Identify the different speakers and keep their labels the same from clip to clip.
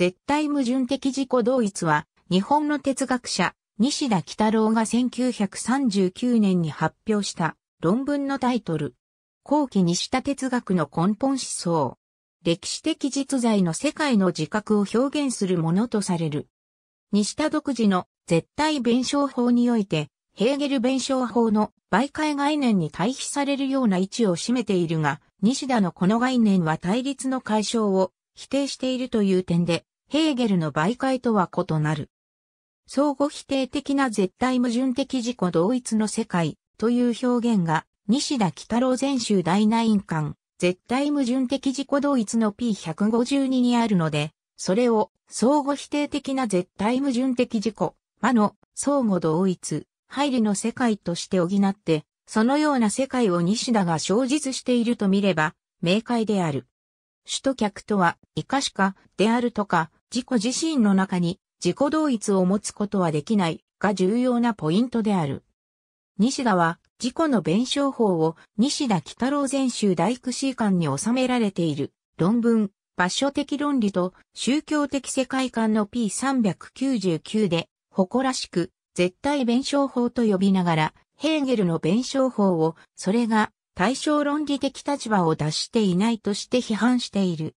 Speaker 1: 絶対矛盾的自己同一は、日本の哲学者、西田北郎が1939年に発表した論文のタイトル。後期西田哲学の根本思想。歴史的実在の世界の自覚を表現するものとされる。西田独自の絶対弁証法において、ヘーゲル弁証法の媒介概念に対比されるような位置を占めているが、西田のこの概念は対立の解消を否定しているという点で、ヘーゲルの媒介とは異なる。相互否定的な絶対矛盾的自己同一の世界という表現が西田北郎全集第9印巻絶対矛盾的自己同一の P152 にあるので、それを相互否定的な絶対矛盾的自己、魔の相互同一、配慮の世界として補って、そのような世界を西田が生実していると見れば、明快である。首都客とは、いかしか、であるとか、自己自身の中に自己同一を持つことはできないが重要なポイントである。西田は自己の弁証法を西田北郎全集大工士官に収められている論文、場所的論理と宗教的世界観の P399 で誇らしく絶対弁証法と呼びながらヘーゲルの弁証法をそれが対象論理的立場を脱していないとして批判している。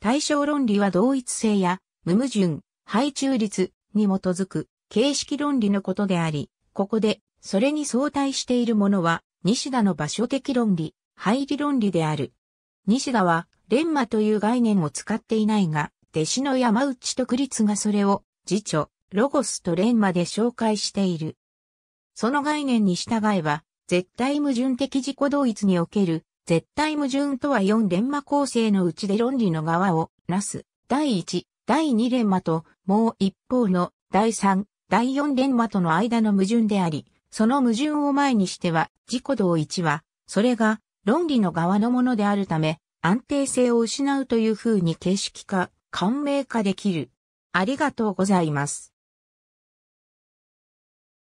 Speaker 1: 対象論理は同一性や無矛盾、配中率に基づく形式論理のことであり、ここでそれに相対しているものは西田の場所的論理、配理論理である。西田は連磨という概念を使っていないが、弟子の山内と立がそれを辞書、ロゴスと連磨で紹介している。その概念に従えば、絶対矛盾的自己同一における、絶対矛盾とは4連磨構成のうちで論理の側をなす。第一、第2連磨と、もう一方の第3、第4連磨との間の矛盾であり、その矛盾を前にしては、自己同一は、それが論理の側のものであるため、安定性を失うという風に形式化、感銘化できる。ありがとうございます。